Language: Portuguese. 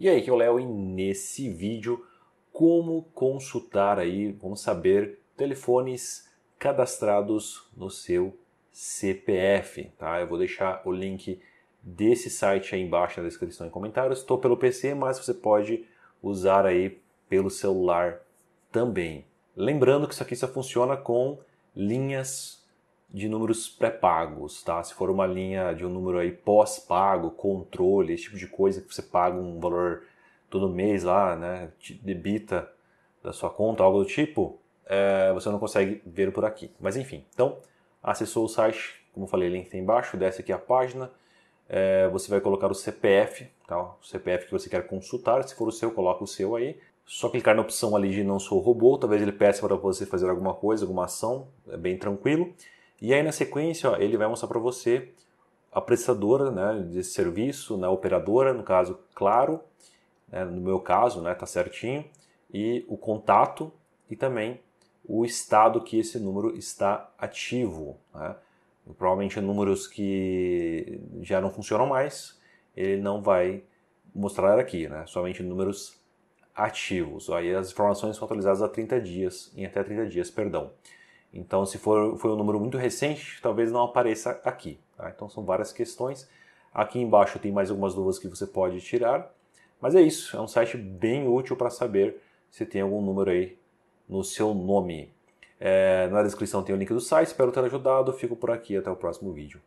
E aí que é o Léo e nesse vídeo como consultar aí, vamos saber telefones cadastrados no seu CPF, tá? Eu vou deixar o link desse site aí embaixo na descrição e comentários. Estou pelo PC, mas você pode usar aí pelo celular também. Lembrando que isso aqui só funciona com linhas de números pré-pagos, tá? Se for uma linha de um número aí pós-pago, controle, esse tipo de coisa que você paga um valor todo mês lá, né? Debita da sua conta, algo do tipo, é, você não consegue ver por aqui. Mas enfim, então acessou o site, como eu falei, link tem embaixo, desce aqui a página, é, você vai colocar o CPF, tá? O CPF que você quer consultar, se for o seu, coloca o seu aí só clicar na opção ali de não sou robô, talvez ele peça para você fazer alguma coisa, alguma ação, é bem tranquilo. E aí na sequência, ó, ele vai mostrar para você a prestadora né, de serviço, né, operadora, no caso, claro, né, no meu caso, né, tá certinho, e o contato e também o estado que esse número está ativo. Né? Provavelmente números que já não funcionam mais, ele não vai mostrar aqui, né? somente números ativos. Aí as informações são atualizadas a 30 dias, em até 30 dias, perdão. Então, se for foi um número muito recente, talvez não apareça aqui. Tá? Então, são várias questões. Aqui embaixo tem mais algumas dúvidas que você pode tirar. Mas é isso, é um site bem útil para saber se tem algum número aí no seu nome. É, na descrição tem o link do site, espero ter ajudado. Fico por aqui, até o próximo vídeo.